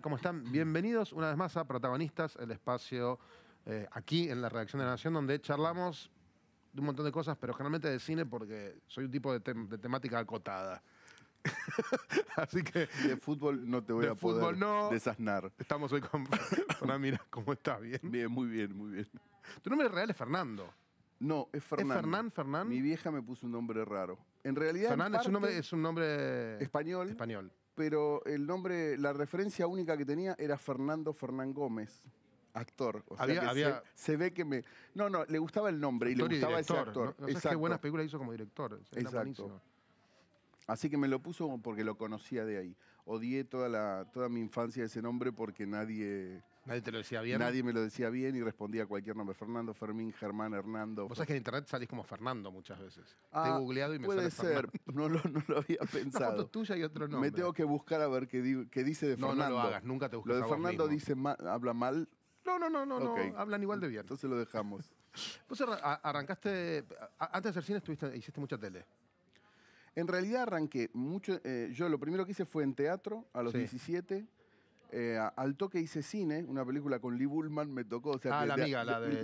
¿Cómo están? Bienvenidos una vez más a Protagonistas, el espacio eh, aquí en la redacción de la Nación, donde charlamos de un montón de cosas, pero generalmente de cine porque soy un tipo de, temática acotada. Así que. De fútbol no te voy a poder fútbol, no. desasnar. Estamos hoy con. Fernando, mira, ¿cómo estás? ¿Bien? Bien, muy bien, muy bien. Tu nombre real es Fernando. No, es Fernán. ¿Es Fernán, Fernán? Mi vieja me puso un nombre raro. En realidad. Fernán es, un nombre, es un nombre. Español. Español pero el nombre, la referencia única que tenía era Fernando Fernán Gómez actor. O sea, Se, ve que me. No, no, le gustaba el nombre y le gustaba ese actor. ¿no? qué buenas películas hizo como director. Exacto. Así que me lo puso porque lo conocía de ahí. Odié toda, la, toda mi infancia ese nombre porque nadie. Nadie te lo decía bien. Nadie me lo decía bien y respondía a cualquier nombre. Fernando, Fermín, Germán, Hernando. Vos sabés que en internet salís como Fernando muchas veces. te he ah, googleado y me Puede sale ser, no no lo, había pensado. y otro nombre. Me tengo que buscar a ver qué, dice de Fernando. No, lo hagas, nunca te busques Lo de Fernando dice mal, habla mal. No, no, no, no, no, hablan igual de bien. Entonces lo dejamos. Vos arrancaste, antes de hacer cine estuviste, hiciste mucha tele. En realidad arranqué mucho, eh, yo lo primero que hice fue en teatro a los 17 eh, al toque hice cine, una película con Lee Bullman me tocó. O ah, la amiga, la de.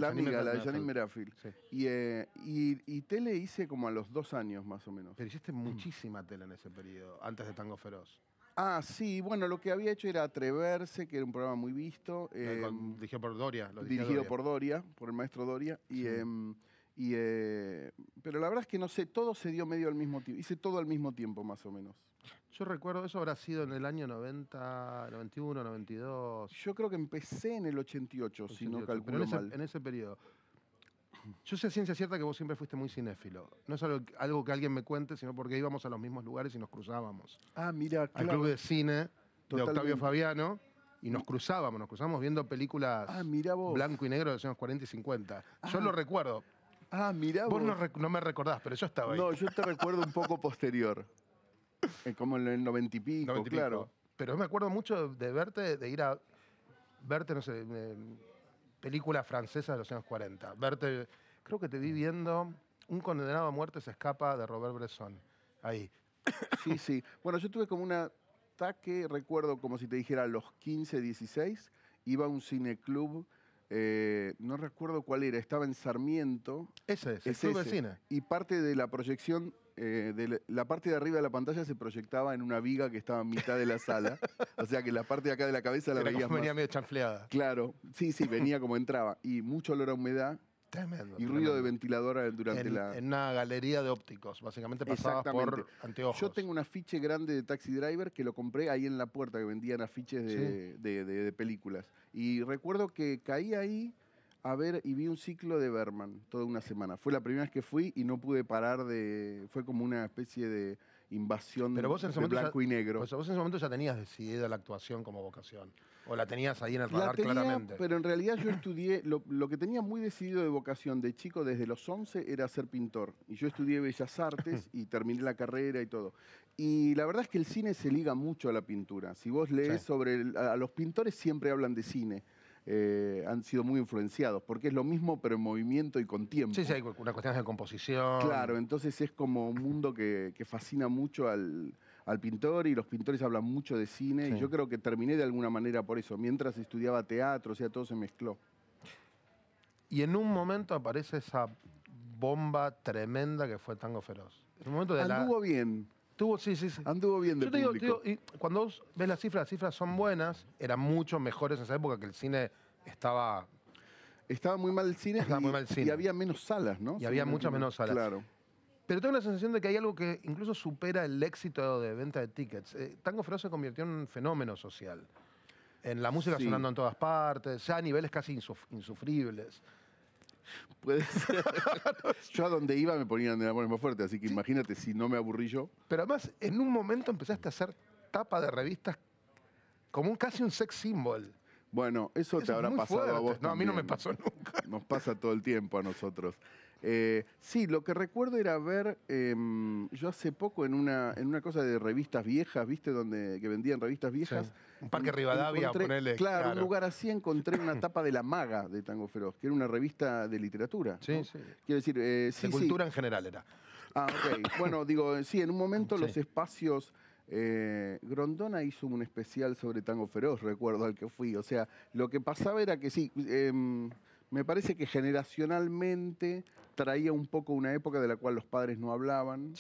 Janine Merafil. Y, eh, y, tele hice como a los dos años más o menos. Pero hiciste mm. muchísima tele en ese periodo, antes de Tango Feroz. Ah, sí, bueno, lo que había hecho era Atreverse, que era un programa muy visto. Eh, em, dirigido por Doria. dirigido por Doria, por el maestro Doria. Y, em, eh, pero la verdad es que no sé, todo se dio medio al mismo tiempo. Hice todo al mismo tiempo, más o menos. Yo recuerdo, eso habrá sido en el año 90, 91, 92. Yo creo que empecé en el 88, si no calculo en mal. Ese, en ese periodo. Yo sé ciencia cierta que vos siempre fuiste muy cinéfilo. No es algo, que alguien me cuente, sino porque íbamos a los mismos lugares y nos cruzábamos. Ah, mira, claro. Al club de cine de Octavio Fabiano y nos cruzábamos, nos cruzábamos viendo películas ah, blanco y negro de los años 40 y 50. Ah. Yo lo recuerdo. Ah, mira vos. Vos no, no, me recordás, pero yo estaba ahí. No, yo te recuerdo un poco posterior. Eh, como en el noventa y pico, claro. Pero me acuerdo mucho de verte, de ir a verte, no sé, eh, películas francesas de los años 40. Verte, creo que te vi viendo Un condenado a muerte se escapa de Robert Bresson. Ahí. Sí, sí. Bueno, yo tuve como un ataque, recuerdo como si te dijera los 15, 16, iba a un cineclub. Eh, no recuerdo cuál era, estaba en Sarmiento. Ese es, el club de cine. Y parte de la proyección eh, la parte de arriba de la pantalla se proyectaba en una viga que estaba en mitad de la sala. o sea que la parte de acá de la cabeza la veíamos venía medio chanfleada. Claro, sí, sí, venía como entraba. Y mucho olor a humedad. Tremendo. Y ruido de ventiladora durante la. En una galería de ópticos, básicamente pasaba por anteojos. Yo tengo un afiche grande de Taxi Driver que lo compré ahí en la puerta, que vendían afiches de películas. Y recuerdo que caí ahí a ver y vi un ciclo de Berman toda una semana. Fue la primera vez que fui y no pude parar de. Fue como una especie de invasión de blanco y negro. Pero pues, vos en ese momento ya tenías decidida la actuación como vocación. O la tenías ahí en el radar claramente. Pero en realidad yo estudié, lo, que tenía muy decidido de vocación de chico desde los 11 era ser pintor. Y yo estudié Bellas Artes y terminé la carrera y todo. Y la verdad es que el cine se liga mucho a la pintura. Si vos lees sobre. a los pintores siempre hablan de cine eh, han sido muy influenciados, porque es lo mismo pero en movimiento y con tiempo. Sí, sí, hay una cuestión de composición. Claro, entonces es como un mundo que, fascina mucho al, pintor y los pintores hablan mucho de cine y yo creo que terminé de alguna manera por eso, mientras estudiaba teatro, o sea, todo se mezcló. Y en un momento aparece esa bomba tremenda que fue Tango Feroz. En momento de Anduvo bien. Tuvo, sí, sí, sí. Anduvo bien de Yo te digo, y cuando ves las cifras, las cifras son buenas, eran mucho mejores en esa época que el cine estaba... Estaba muy mal el cine, estaba y, muy mal el cine. había menos salas, ¿no? Y había muchas menos salas. Claro. Pero tengo la sensación de que hay algo que incluso supera el éxito de venta de tickets. Eh, Tango Feroz se convirtió en un fenómeno social. En la música sonando en todas partes, ya a niveles casi insufribles. Puede ser. yo a donde iba me ponían de la más fuerte, así que imagínate si no me aburrí yo. Pero además, en un momento empezaste a hacer tapa de revistas como casi un sex symbol. Bueno, eso, te habrá pasado a vos. No, a mí no me pasó nunca. Nos pasa todo el tiempo a nosotros. Eh, sí, lo que recuerdo era ver, em, yo hace poco en una, en una cosa de revistas viejas, ¿viste? Donde, que vendían revistas viejas. Un parque Rivadavia, ponele. Claro, claro, un lugar así encontré una tapa de La Maga de Tango Feroz, que era una revista de literatura. Sí, sí. Quiero decir, eh, sí, De cultura en general era. Ah, ok. bueno, digo, sí, en un momento los espacios eh, Grondona hizo un especial sobre Tango Feroz, recuerdo al que fui. O sea, lo que pasaba era que sí, em, me parece que generacionalmente traía un poco una época de la cual los padres no hablaban.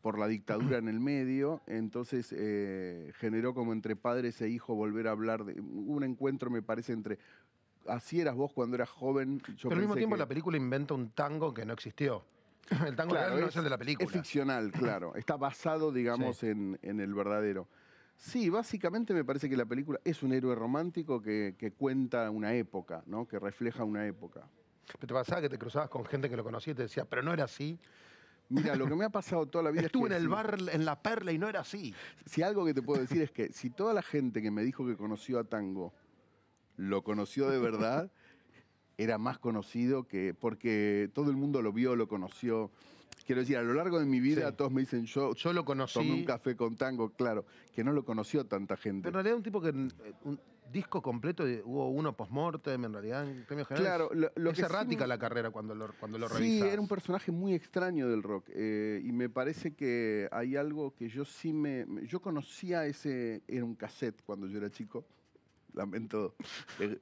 por la dictadura en el medio, entonces eh, generó como entre padres e hijo volver a hablar de un encuentro, me parece, entre así eras vos cuando eras joven. Yo Pero al mismo tiempo la película inventa un tango que no existió. El tango es, el de la película. Es ficcional, claro. Está basado, digamos, en, el verdadero. Sí, básicamente me parece que la película es un héroe romántico que, cuenta una época, ¿no? Que refleja una época. ¿Pero te pasaba que te cruzabas con gente que lo conocía y te decía, pero no era así? Mira, lo que me ha pasado toda la vida. Estuve en el bar, en la perla y no era así. Si algo que te puedo decir es que si toda la gente que me dijo que conoció a tango lo conoció de verdad, era más conocido que porque todo el mundo lo vio, lo conoció. Quiero decir, a lo largo de mi vida todos me dicen, yo, yo lo conocí. Tomé un café con tango, claro, que no lo conoció tanta gente. en realidad un tipo que eh, un disco completo, hubo uno post-mortem, en realidad en premios generales. Claro, lo, es errática la carrera cuando lo, cuando lo Sí, era un personaje muy extraño del rock eh, y me parece que hay algo que yo sí me... Yo conocía ese, era un cassette cuando yo era chico lamento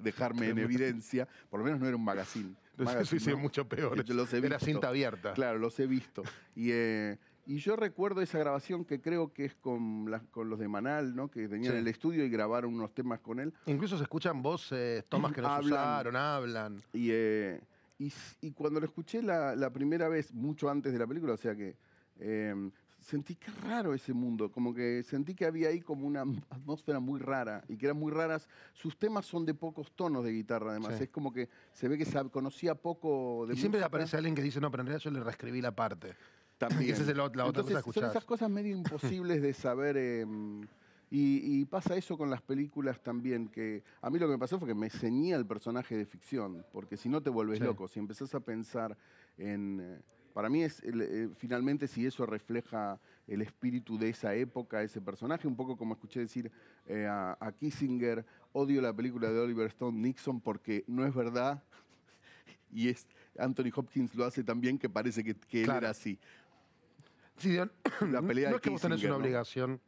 dejarme en evidencia, por lo menos no era un magazine. Eso mucho peor. Este, era cinta abierta. Claro, los he visto. Y, eh, y yo recuerdo esa grabación que creo que es con, con los de Manal, ¿no? que tenían el estudio y grabaron unos temas con él. Incluso se escuchan voces, tomas que no hablaron hablan. Eh, y, y, cuando lo escuché la, primera vez, mucho antes de la película, o sea que eh, sentí que raro ese mundo, como que sentí que había ahí como una atmósfera muy rara y que eran muy raras. Sus temas son de pocos tonos de guitarra, además. Es como que se ve que se conocía poco de. Y siempre aparece alguien que dice, no, pero en realidad yo le reescribí la parte. También. esa es la, otra cosa Son esas cosas medio imposibles de saber. Em, y, pasa eso con las películas también, que a mí lo que me pasó fue que me ceñía el personaje de ficción, porque si no te vuelves loco, si empezás a pensar en eh, para mí es eh, finalmente si eso refleja el espíritu de esa época, ese personaje, un poco como escuché decir eh, a, Kissinger, odio la película de Oliver Stone Nixon porque no es verdad y es Anthony Hopkins lo hace también que parece que, él era así. Sí, la pelea no es que vos tenés una obligación.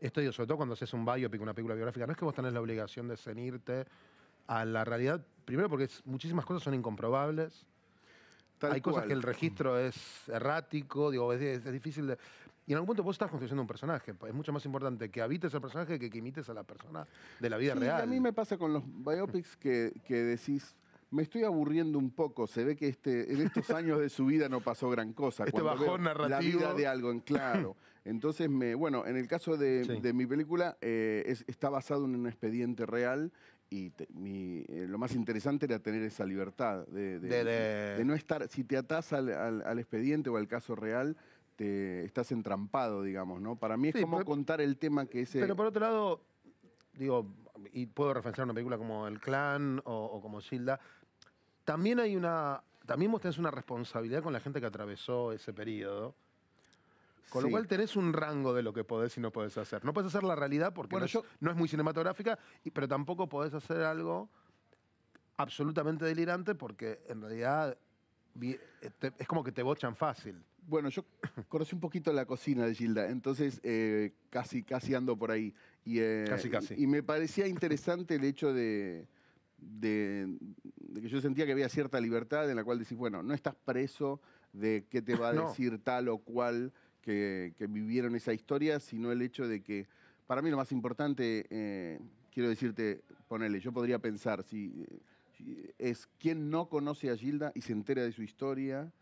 Esto digo, sobre todo cuando haces un biopic, una película biográfica, no es que vos tenés la obligación de cenirte a la realidad, primero porque muchísimas cosas son incomprobables, hay cosas que el registro es errático, digo, es, difícil de... Y en algún punto vos estás construyendo un personaje. Es mucho más importante que habites al personaje que que imites a la persona de la vida real. A mí me pasa con los biopics que, que decís, me estoy aburriendo un poco. Se ve que este, en estos años de su vida no pasó gran cosa. Este bajó bajón narrativo. La vida de algo en claro. Entonces, me, bueno, en el caso de, mi película, eh, está basado en un expediente real y eh, lo más interesante era tener esa libertad de, no estar, si te atás al, expediente o al caso real, te estás entrampado, digamos, ¿no? Para mí es como contar el tema que ese... Pero por otro lado, digo, y puedo referenciar una película como El Clan o, como Silda, también hay una... También vos tenés una responsabilidad con la gente que atravesó ese periodo con lo cual tenés un rango de lo que podés y no podés hacer. No podés hacer la realidad porque no, es, muy cinematográfica, pero tampoco podés hacer algo absolutamente delirante porque en realidad eh, es como que te bochan fácil. Bueno, yo conocí un poquito la cocina de Gilda, entonces eh, casi, casi ando por ahí. Y, eh, casi, casi. Y, me parecía interesante el hecho de, que yo sentía que había cierta libertad en la cual decís, bueno, no estás preso de qué te va a decir tal o cual que, vivieron esa historia, sino el hecho de que, para mí lo más importante, eh, quiero decirte, ponele, yo podría pensar, si, eh, es quien no conoce a Gilda y se entera de su historia.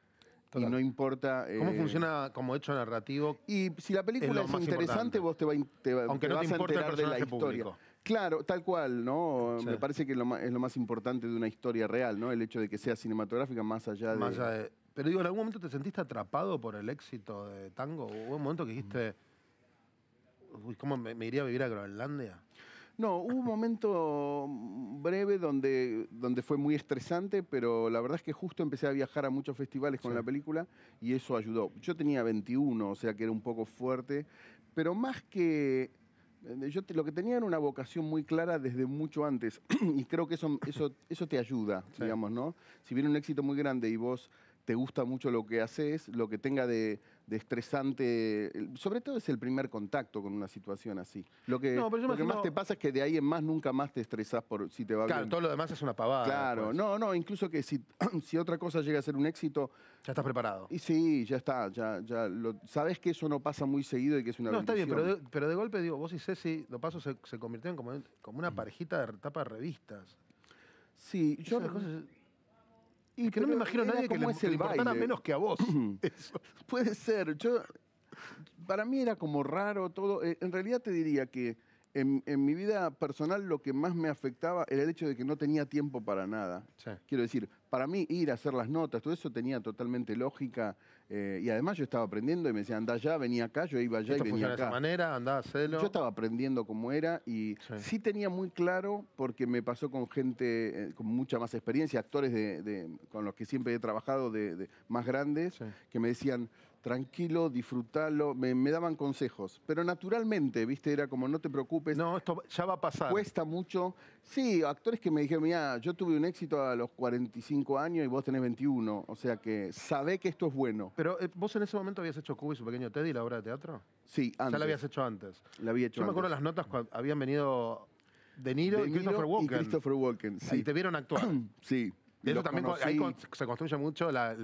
Y no importa. ¿Cómo eh, funciona como hecho narrativo? Y si la película es, interesante, vos te, va, a vas a enterar de la historia. Claro, tal cual, ¿no? Me parece que es lo, más, importante de una historia real, ¿no? El hecho de que sea cinematográfica Más allá de pero digo, ¿en algún momento te sentiste atrapado por el éxito de tango? ¿Hubo un momento que dijiste, uy, ¿cómo me, iría a vivir a Groenlandia? No, hubo un momento breve donde, donde fue muy estresante, pero la verdad es que justo empecé a viajar a muchos festivales con la película y eso ayudó. Yo tenía 21, o sea que era un poco fuerte, pero más que... Eh, yo lo que tenía era una vocación muy clara desde mucho antes y creo que eso, eso, eso te ayuda, digamos, ¿no? Si viene un éxito muy grande y vos te gusta mucho lo que haces, lo que tenga de, estresante, sobre todo es el primer contacto con una situación así. Lo que, más te pasa es que de ahí en más nunca más te estresás por si te va bien. Claro, todo lo demás es una pavada. Claro, pues. no, no, incluso que si, si otra cosa llega a ser un éxito... Ya estás preparado. Y sí, ya está, ya, ya sabes que eso no pasa muy seguido y que es una No, está bien, pero de, golpe digo, vos y Ceci, lo paso, se, convirtieron como, como una mm. parejita de tapa de revistas. Sí, yo... las cosas, y que no me imagino a nadie que le, es menos que a vos. Puede ser. Yo, para mí era como raro todo. Eh, en realidad te diría que en, mi vida personal lo que más me afectaba era el hecho de que no tenía tiempo para nada. Quiero decir, para mí ir a hacer las notas, todo eso tenía totalmente lógica eh, y además yo estaba aprendiendo y me decían, anda allá, venía acá, yo iba allá y venía acá. de esa manera, andá a Yo estaba aprendiendo cómo era y sí. tenía muy claro, porque me pasó con gente eh, con mucha más experiencia, actores de, con los que siempre he trabajado de, más grandes, que me decían, tranquilo, disfrutarlo. me, daban consejos. Pero naturalmente, viste, era como no te preocupes. No, esto ya va a pasar. Cuesta mucho. Sí, actores que me dijeron, mira, yo tuve un éxito a los 45 años y vos tenés 21, o sea que sabé que esto es bueno. Pero eh, vos en ese momento habías hecho Cuba y su pequeño Teddy, la obra de teatro. Sí, antes. Ya la habías hecho antes. La había hecho Yo me acuerdo las notas cuando habían venido De Niro, y Christopher Walken. Christopher Walken, sí. Y te vieron actuar. sí también ahí se construye mucho la,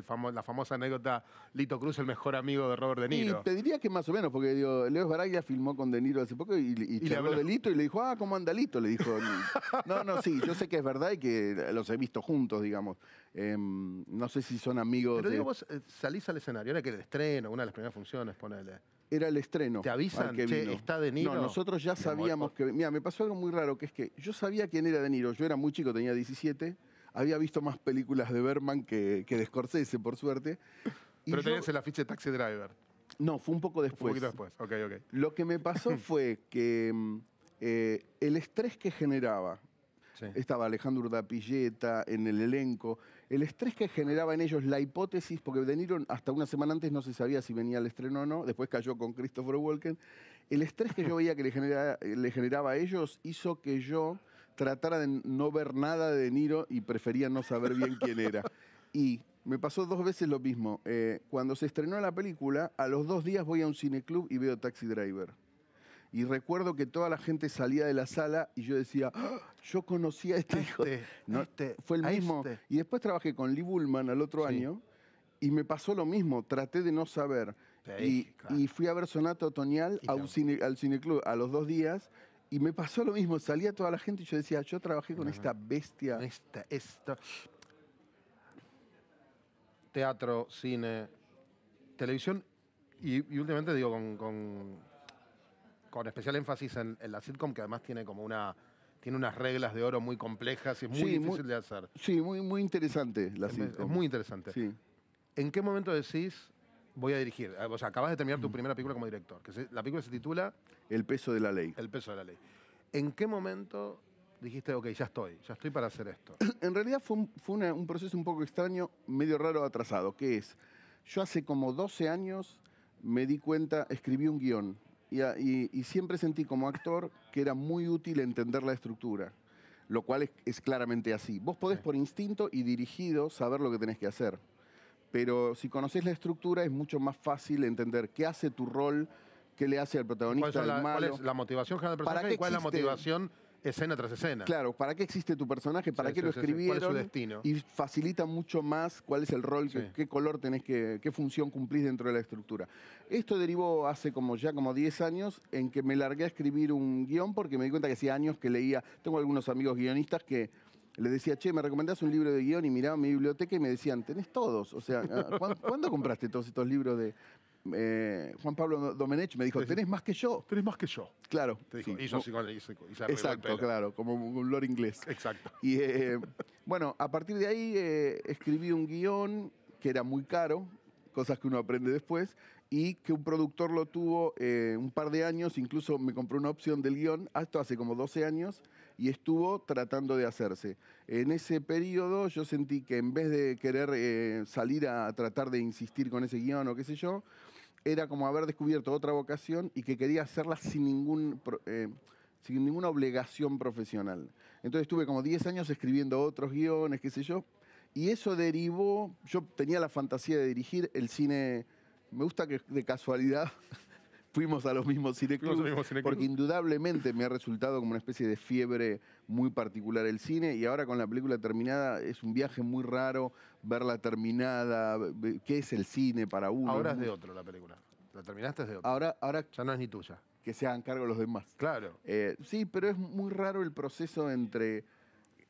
famosa anécdota Lito Cruz, el mejor amigo de Robert De Niro. te diría que más o menos, porque digo, Leo Baraglia filmó con De Niro hace poco y, le habló de Lito y le dijo, ah, ¿cómo anda Lito? Le dijo. Mm, no, no, sí, yo sé que es verdad y que los he visto juntos, digamos. Em, no sé si son amigos. Pero digo, vos eh, salís al escenario, era que el estreno, una de las primeras funciones, ponele era el estreno. ¿Te avisan que está De Niro? No, nosotros ya sabíamos que... Mira, me pasó algo muy raro, que es que yo sabía quién era De Niro. Yo era muy chico, tenía 17 había visto más películas de Berman que, que de Scorsese, por suerte. Pero yo, el afiche Taxi Driver. No, fue un poco después. Un poquito después, ok, ok. Lo que me pasó fue que mm, eh, el estrés que generaba, estaba Alejandro Urdapilleta en el elenco, el estrés que generaba en ellos la hipótesis, porque De hasta una semana antes no se sabía si venía al estreno o no, después cayó con Christopher Walken, el estrés que yo veía que le, genera, le generaba a ellos hizo que yo tratara de no ver nada de Niro y prefería no saber bien quién era. Y me pasó dos veces lo mismo. Eh, cuando se estrenó la película, a los dos días voy a un cineclub y veo Taxi Driver. Y recuerdo que toda la gente salía de la sala y yo decía, ah, yo conocía a este, hijo. Este, no, este, fue el mismo. Este. Y después trabajé con Lee Bullman al otro año y me pasó lo mismo. Traté de no saber. y, fui a ver Sonata Otoñal al cineclub a los dos días y me pasó lo mismo, salía toda la gente y yo decía, yo trabajé con esta bestia. Esta, esta. Teatro, cine, televisión y, últimamente digo con, con, especial énfasis en, la sitcom que además tiene como una tiene unas reglas de oro muy complejas y es muy difícil de hacer. Sí, muy, muy interesante la sitcom. Es muy interesante. Sí. ¿En qué momento decís voy a dirigir. Ah, o sea, acabas de terminar tu primera película como director. Que la película se titula... El peso de la ley. El peso de la ley. ¿En qué momento dijiste, ok, ya estoy, ya estoy para hacer esto? En realidad fue, un, proceso un poco extraño, medio raro, atrasado, que es, yo hace como 12 años me di cuenta, escribí un guión y, siempre sentí como actor que era muy útil entender la estructura lo cual es, claramente así. Vos podés por instinto y dirigido saber lo que tenés que hacer pero si conoces la estructura es mucho más fácil entender qué hace tu rol, qué le hace al protagonista, ¿Cuál, la, ¿cuál es la motivación general del personaje cuál es la motivación escena tras escena. Claro, ¿para qué existe tu personaje? ¿Para qué lo escribieron? ¿Cuál es su destino? Y facilita mucho más cuál es el rol, qué, color tenés que, qué función cumplís dentro de la estructura. Esto derivó hace como ya como 10 años en que me largué a escribir un guión porque me di cuenta que hacía años que leía, tengo algunos amigos guionistas que le decía, che, me recomendás un libro de guión y miraba mi biblioteca y me decían, tenés todos. O sea, ah, ¿cuándo, compraste todos estos libros de, eh, Juan Pablo Domenech me dijo, tenés más que yo. Tenés más que yo. Claro. Te sí. Exacto, claro, como un lore inglés. Exacto. Y eh, bueno, a partir de ahí eh, escribí un guión que era muy caro, cosas que uno aprende después, y que un productor lo tuvo un par de años, incluso me compró una opción del guión, esto hace como 12 años, y estuvo tratando de hacerse. En ese periodo yo sentí que en vez de querer eh, salir a tratar de insistir con ese guión o qué sé yo, era como haber descubierto otra vocación y que quería hacerla sin ningún... Eh, sin ninguna obligación profesional. Entonces estuve como 10 años escribiendo otros guiones, qué sé yo, y eso derivó, yo tenía la fantasía de dirigir el cine, me gusta que de casualidad fuimos a los mismos cineclubs, porque indudablemente me ha resultado como una especie de fiebre muy particular el cine y ahora con la película terminada es un viaje muy raro verla terminada, qué es el cine para uno. Ahora es de otro la película. La terminaste es de otro. Ahora, ahora ya no es ni tuya. Que se hagan cargo los demás. Claro. Eh, sí, pero es muy raro el proceso entre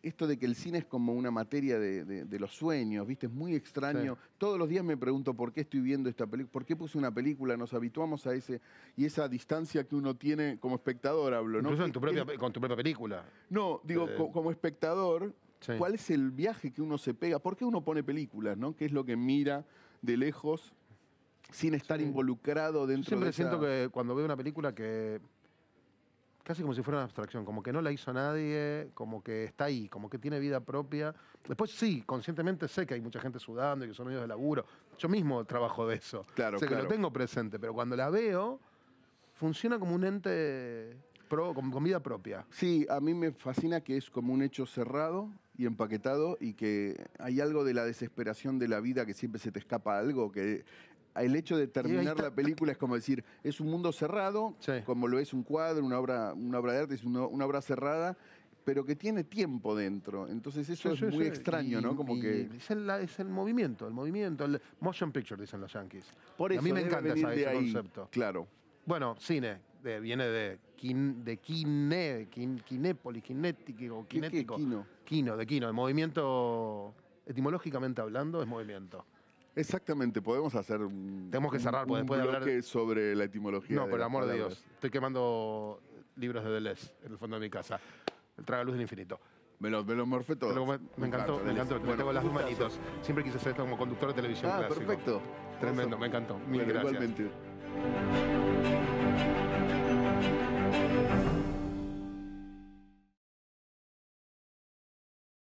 esto de que el cine es como una materia de, los sueños, ¿viste? Es muy extraño. Todos los días me pregunto por qué estoy viendo esta película, por qué puse una película, nos habituamos a ese y esa distancia que uno tiene como espectador, hablo, ¿no? Incluso con tu propia película. No, digo, eh. como espectador, ¿cuál es el viaje que uno se pega? ¿Por qué uno pone películas, no? ¿Qué es lo que mira de lejos sin estar involucrado dentro de siempre de siempre siento que cuando veo una película que casi como si fuera una abstracción, como que no la hizo nadie, como que está ahí, como que tiene vida propia. Después sí, conscientemente sé que hay mucha gente sudando y que son medios de laburo. Yo mismo trabajo de eso. Claro, sé que lo tengo presente, pero cuando la veo, funciona como un ente con, vida propia. Sí, a mí me fascina que es como un hecho cerrado y empaquetado y que hay algo de la desesperación de la vida que siempre se te escapa algo, que el hecho de terminar la película es como decir, es un mundo cerrado, como lo es un cuadro, una obra, una obra de arte, es una, obra cerrada, pero que tiene tiempo dentro. Entonces eso es muy extraño, ¿no? Como que es el, movimiento, el movimiento, el motion picture dicen los yankees. a mí me encanta esa, ese concepto. Claro. Bueno, cine viene de kine, kinépolis, kinético, de kino. el movimiento etimológicamente hablando es movimiento. Exactamente, podemos hacer un, Tenemos que cerrar, pues, hablar... sobre la etimología. No, por amor de Dios, estoy quemando libros de Deleuze en el fondo de mi casa. El traga luz del infinito. Me lo, morfé todo. me, encantó, me encantó. Bueno, tengo las dos manitos. Siempre quise hacer esto como conductor de televisión. Ah, perfecto. Tremendo, me encantó. Mil gracias. Igualmente.